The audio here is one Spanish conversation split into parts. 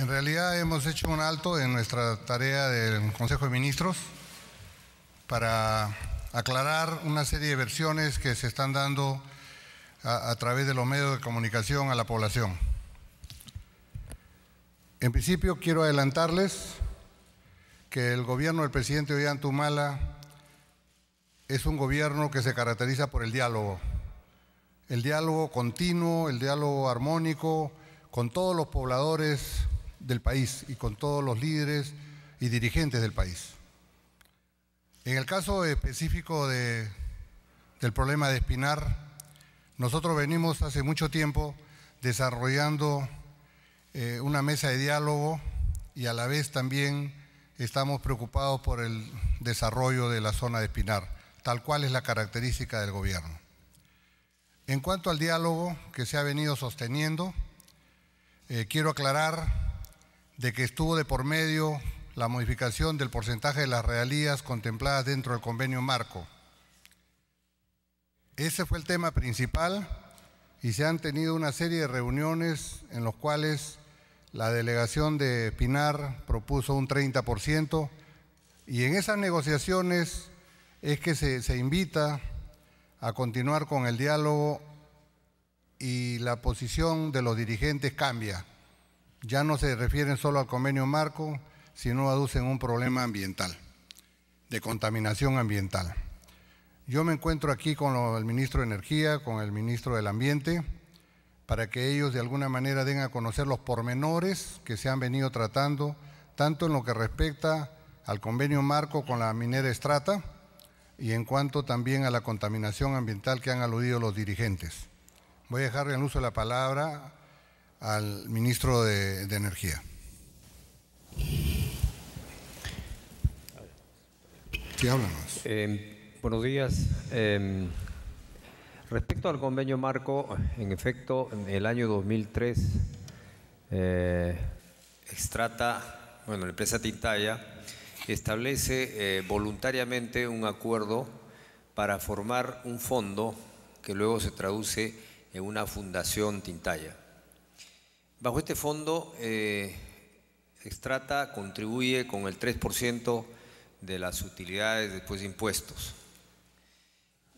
En realidad hemos hecho un alto en nuestra tarea del Consejo de Ministros para aclarar una serie de versiones que se están dando a, través de los medios de comunicación a la población. En principio quiero adelantarles que el gobierno del presidente Ollantumala es un gobierno que se caracteriza por el diálogo, el diálogo continuo, el diálogo armónico con todos los pobladores del país y con todos los líderes y dirigentes del país. En el caso específico del problema de Espinar, nosotros venimos hace mucho tiempo desarrollando eh, una mesa de diálogo y a la vez también estamos preocupados por el desarrollo de la zona de Espinar, tal cual es la característica del gobierno. En cuanto al diálogo que se ha venido sosteniendo, eh, quiero aclarar de que estuvo de por medio la modificación del porcentaje de las realías contempladas dentro del convenio marco. Ese fue el tema principal y se han tenido una serie de reuniones en las cuales la delegación de Pinar propuso un 30% y en esas negociaciones es que se, se invita a continuar con el diálogo y la posición de los dirigentes cambia ya no se refieren solo al convenio marco, sino aducen un problema ambiental, de contaminación ambiental. Yo me encuentro aquí con el ministro de Energía, con el ministro del Ambiente, para que ellos de alguna manera den a conocer los pormenores que se han venido tratando, tanto en lo que respecta al convenio marco con la minera Estrata y en cuanto también a la contaminación ambiental que han aludido los dirigentes. Voy a dejar en uso de la palabra al ministro de, Energía. Eh, buenos días. Eh, respecto al convenio marco, en efecto, en el año 2003, eh, extrata, bueno, la empresa Tintaya establece voluntariamente un acuerdo para formar un fondo que luego se traduce en una fundación Tintaya. Bajo este fondo, Extrata eh, contribuye con el 3% de las utilidades después de impuestos.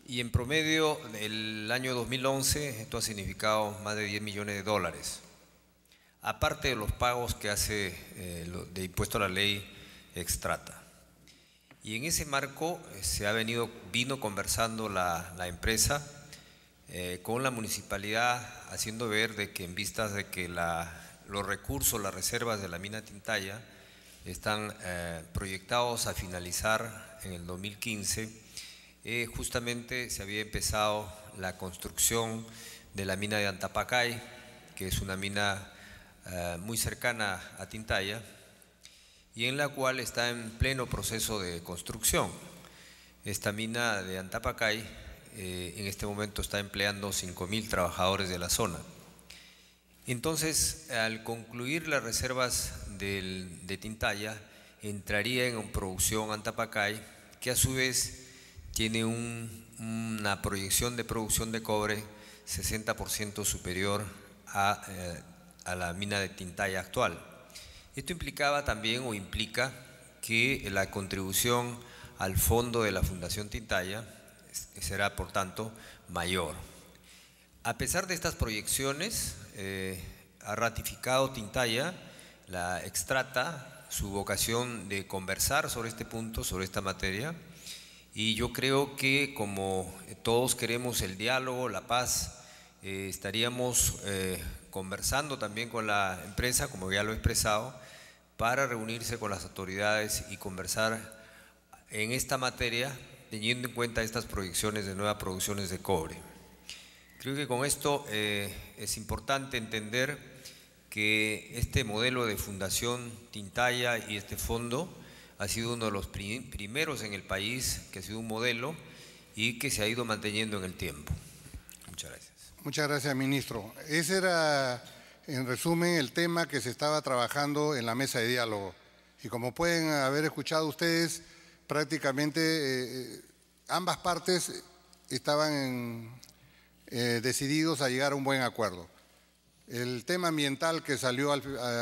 Y en promedio, el año 2011, esto ha significado más de 10 millones de dólares. Aparte de los pagos que hace eh, de impuesto a la ley Extrata. Y en ese marco eh, se ha venido, vino conversando la, la empresa eh, con la municipalidad haciendo ver de que en vistas de que los recursos, las reservas de la mina Tintaya están eh, proyectados a finalizar en el 2015, eh, justamente se había empezado la construcción de la mina de Antapacay, que es una mina muy cercana a Tintaya, y en la cual está en pleno proceso de construcción. Esta mina de Antapacay eh, en este momento está empleando 5.000 trabajadores de la zona. Entonces, al concluir las reservas de Tintaya, entraría en producción Antapacay, que a su vez tiene una proyección de producción de cobre 60% superior a, eh, a la mina de Tintaya actual. Esto implicaba también o implica que la contribución al fondo de la Fundación Tintaya será, por tanto, mayor. A pesar de estas proyecciones, eh, ha ratificado Tintaya, la extrata, su vocación de conversar sobre este punto, sobre esta materia, y yo creo que como todos queremos el diálogo, la paz, eh, estaríamos eh, conversando también con la empresa, como ya lo he expresado, para reunirse con las autoridades y conversar en esta materia teniendo en cuenta estas proyecciones de nuevas producciones de cobre. Creo que con esto eh, es importante entender que este modelo de fundación Tintaya y este fondo ha sido uno de los primeros en el país, que ha sido un modelo y que se ha ido manteniendo en el tiempo. Muchas gracias. Muchas gracias, ministro. Ese era, en resumen, el tema que se estaba trabajando en la mesa de diálogo. Y como pueden haber escuchado ustedes, prácticamente eh, eh, ambas partes estaban eh, decididos a llegar a un buen acuerdo. El tema ambiental que salió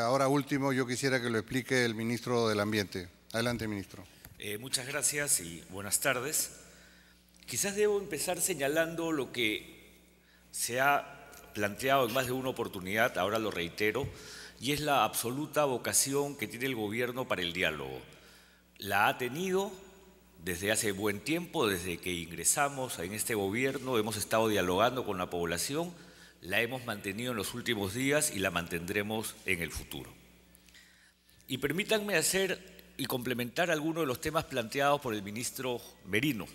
ahora último, yo quisiera que lo explique el ministro del Ambiente. Adelante, ministro. muchas gracias y buenas tardes. Quizás debo empezar señalando lo que se ha planteado en más de una oportunidad, ahora lo reitero, y es la absoluta vocación que tiene el gobierno para el diálogo la ha tenido desde hace buen tiempo, desde que ingresamos en este gobierno, hemos estado dialogando con la población, la hemos mantenido en los últimos días y la mantendremos en el futuro. Y permítanme hacer y complementar algunos de los temas planteados por el ministro Merino.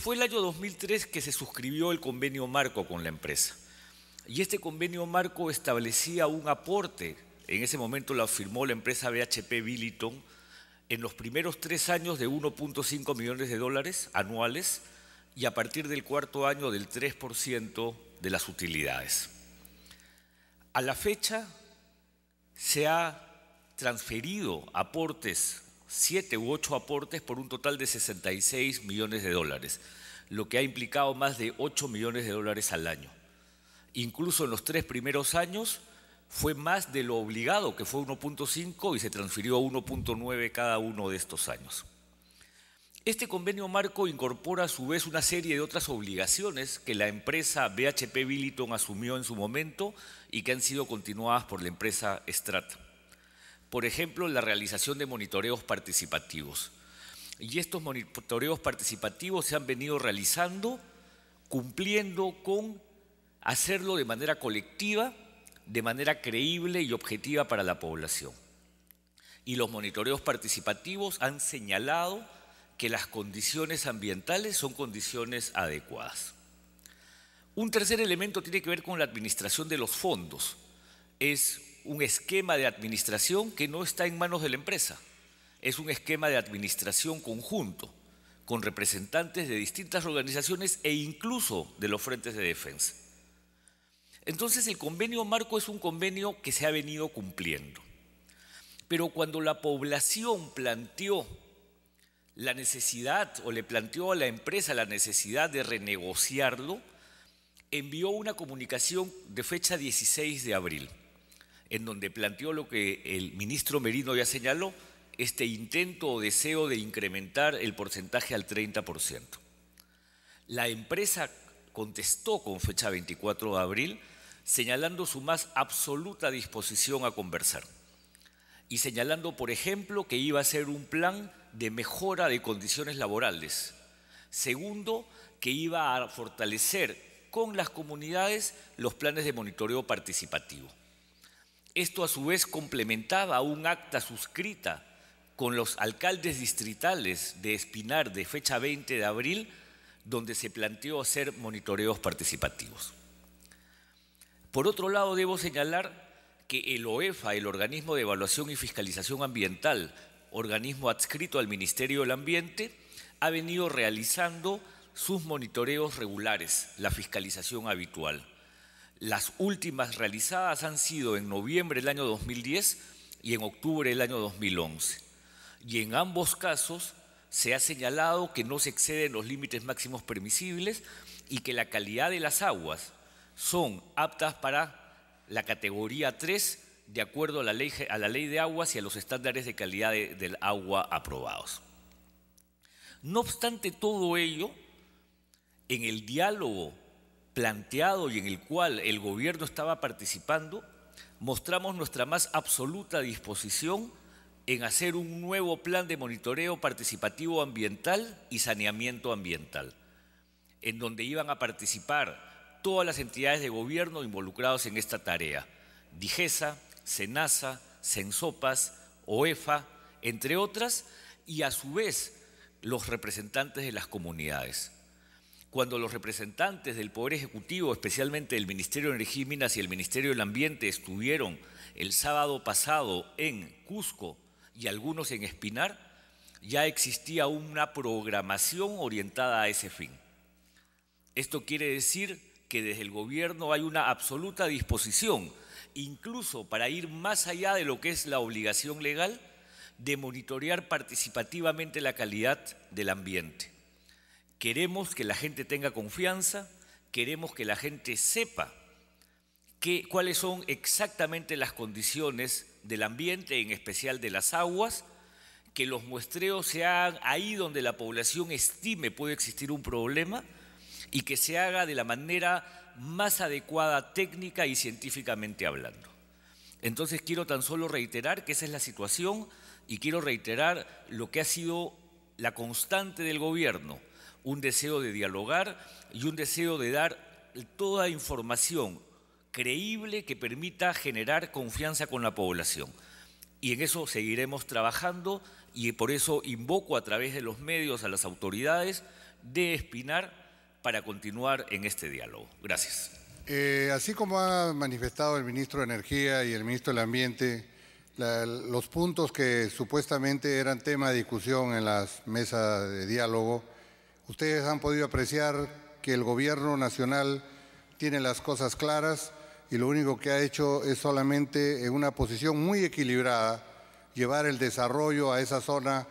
fue el año 2003 que se suscribió el convenio marco con la empresa. Y este convenio marco establecía un aporte en ese momento la firmó la empresa BHP Billiton, en los primeros tres años de 1.5 millones de dólares anuales y a partir del cuarto año del 3% de las utilidades. A la fecha se ha transferido aportes, siete u ocho aportes por un total de 66 millones de dólares, lo que ha implicado más de 8 millones de dólares al año. Incluso en los tres primeros años fue más de lo obligado, que fue 1.5, y se transfirió a 1.9 cada uno de estos años. Este convenio marco incorpora a su vez una serie de otras obligaciones que la empresa BHP Billiton asumió en su momento y que han sido continuadas por la empresa Strat. Por ejemplo, la realización de monitoreos participativos. Y estos monitoreos participativos se han venido realizando cumpliendo con hacerlo de manera colectiva de manera creíble y objetiva para la población. Y los monitoreos participativos han señalado que las condiciones ambientales son condiciones adecuadas. Un tercer elemento tiene que ver con la administración de los fondos. Es un esquema de administración que no está en manos de la empresa. Es un esquema de administración conjunto con representantes de distintas organizaciones e incluso de los frentes de defensa. Entonces el convenio marco es un convenio que se ha venido cumpliendo. Pero cuando la población planteó la necesidad o le planteó a la empresa la necesidad de renegociarlo, envió una comunicación de fecha 16 de abril, en donde planteó lo que el ministro Merino ya señaló, este intento o deseo de incrementar el porcentaje al 30%. La empresa contestó con fecha 24 de abril, señalando su más absoluta disposición a conversar y señalando, por ejemplo, que iba a ser un plan de mejora de condiciones laborales. Segundo, que iba a fortalecer con las comunidades los planes de monitoreo participativo. Esto a su vez complementaba un acta suscrita con los alcaldes distritales de Espinar de fecha 20 de abril donde se planteó hacer monitoreos participativos. Por otro lado, debo señalar que el OEFA, el Organismo de Evaluación y Fiscalización Ambiental, organismo adscrito al Ministerio del Ambiente, ha venido realizando sus monitoreos regulares, la fiscalización habitual. Las últimas realizadas han sido en noviembre del año 2010 y en octubre del año 2011. Y en ambos casos se ha señalado que no se exceden los límites máximos permisibles y que la calidad de las aguas son aptas para la categoría 3 de acuerdo a la ley, a la ley de aguas y a los estándares de calidad del agua aprobados. No obstante todo ello, en el diálogo planteado y en el cual el gobierno estaba participando, mostramos nuestra más absoluta disposición en hacer un nuevo plan de monitoreo participativo ambiental y saneamiento ambiental, en donde iban a participar todas las entidades de gobierno involucradas en esta tarea, DIGESA, SENASA, CENSOPAS, OEFA, entre otras, y a su vez los representantes de las comunidades. Cuando los representantes del Poder Ejecutivo, especialmente del Ministerio de Energía y Minas y el Ministerio del Ambiente, estuvieron el sábado pasado en Cusco, y algunos en Espinar, ya existía una programación orientada a ese fin. Esto quiere decir que desde el gobierno hay una absoluta disposición, incluso para ir más allá de lo que es la obligación legal, de monitorear participativamente la calidad del ambiente. Queremos que la gente tenga confianza, queremos que la gente sepa que, cuáles son exactamente las condiciones del ambiente, en especial de las aguas, que los muestreos se hagan ahí donde la población estime puede existir un problema y que se haga de la manera más adecuada técnica y científicamente hablando. Entonces quiero tan solo reiterar que esa es la situación y quiero reiterar lo que ha sido la constante del gobierno, un deseo de dialogar y un deseo de dar toda información creíble que permita generar confianza con la población. Y en eso seguiremos trabajando y por eso invoco a través de los medios a las autoridades de Espinar para continuar en este diálogo. Gracias. Eh, así como ha manifestado el ministro de Energía y el ministro del Ambiente, los puntos que supuestamente eran tema de discusión en las mesas de diálogo, ustedes han podido apreciar que el gobierno nacional tiene las cosas claras y lo único que ha hecho es solamente en una posición muy equilibrada llevar el desarrollo a esa zona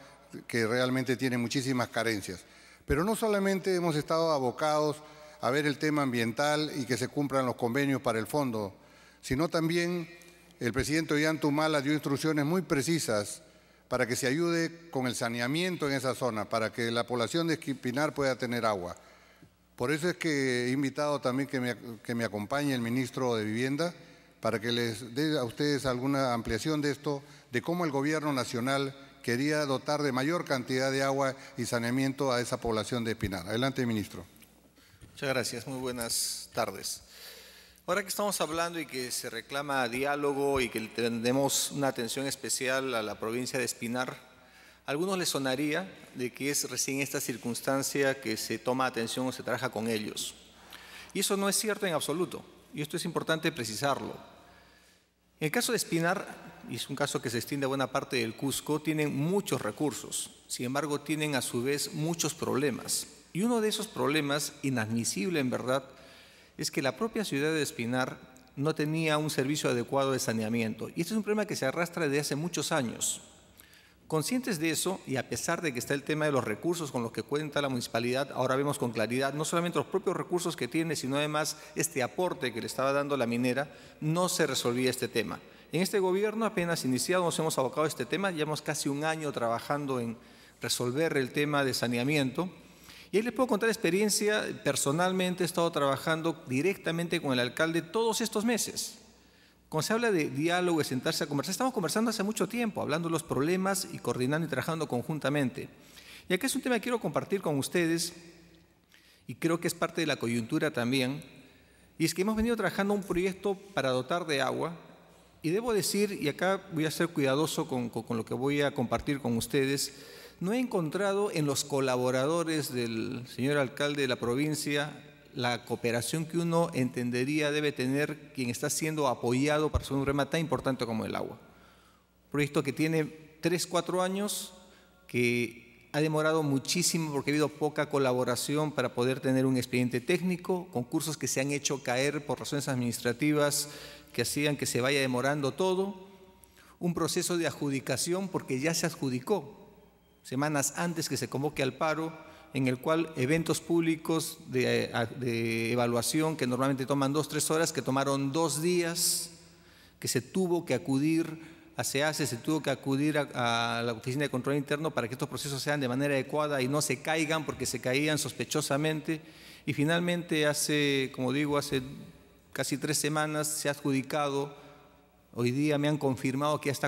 que realmente tiene muchísimas carencias. Pero no solamente hemos estado abocados a ver el tema ambiental y que se cumplan los convenios para el fondo, sino también el presidente Tumala dio instrucciones muy precisas para que se ayude con el saneamiento en esa zona, para que la población de Esquipinar pueda tener agua. Por eso es que he invitado también que me, que me acompañe el ministro de Vivienda para que les dé a ustedes alguna ampliación de esto, de cómo el gobierno nacional quería dotar de mayor cantidad de agua y saneamiento a esa población de Espinar. Adelante, ministro. Muchas gracias, muy buenas tardes. Ahora que estamos hablando y que se reclama diálogo y que tenemos una atención especial a la provincia de Espinar, algunos les sonaría de que es recién esta circunstancia que se toma atención o se trabaja con ellos. Y eso no es cierto en absoluto, y esto es importante precisarlo. En el caso de Espinar, y es un caso que se extiende a buena parte del Cusco, tienen muchos recursos, sin embargo tienen a su vez muchos problemas. Y uno de esos problemas, inadmisible en verdad, es que la propia ciudad de Espinar no tenía un servicio adecuado de saneamiento. Y este es un problema que se arrastra desde hace muchos años. Conscientes de eso, y a pesar de que está el tema de los recursos con los que cuenta la municipalidad, ahora vemos con claridad no solamente los propios recursos que tiene, sino además este aporte que le estaba dando la minera, no se resolvía este tema. En este gobierno, apenas iniciado, nos hemos abocado a este tema, llevamos casi un año trabajando en resolver el tema de saneamiento. Y ahí les puedo contar experiencia, personalmente he estado trabajando directamente con el alcalde todos estos meses cuando se habla de diálogo, y sentarse a conversar, estamos conversando hace mucho tiempo, hablando de los problemas y coordinando y trabajando conjuntamente. Y acá es un tema que quiero compartir con ustedes, y creo que es parte de la coyuntura también, y es que hemos venido trabajando un proyecto para dotar de agua, y debo decir, y acá voy a ser cuidadoso con lo que voy a compartir con ustedes, no he encontrado en los colaboradores del señor alcalde de la provincia la cooperación que uno entendería debe tener quien está siendo apoyado para su un problema tan importante como el agua. proyecto que tiene tres, cuatro años, que ha demorado muchísimo porque ha habido poca colaboración para poder tener un expediente técnico, concursos que se han hecho caer por razones administrativas que hacían que se vaya demorando todo, un proceso de adjudicación porque ya se adjudicó semanas antes que se convoque al paro en el cual eventos públicos de, evaluación que normalmente toman dos, tres horas, que tomaron dos días, que se tuvo que acudir a hace se tuvo que acudir a, la Oficina de Control Interno para que estos procesos sean de manera adecuada y no se caigan porque se caían sospechosamente. Y finalmente, hace, como digo, hace casi tres semanas se ha adjudicado, hoy día me han confirmado que ya está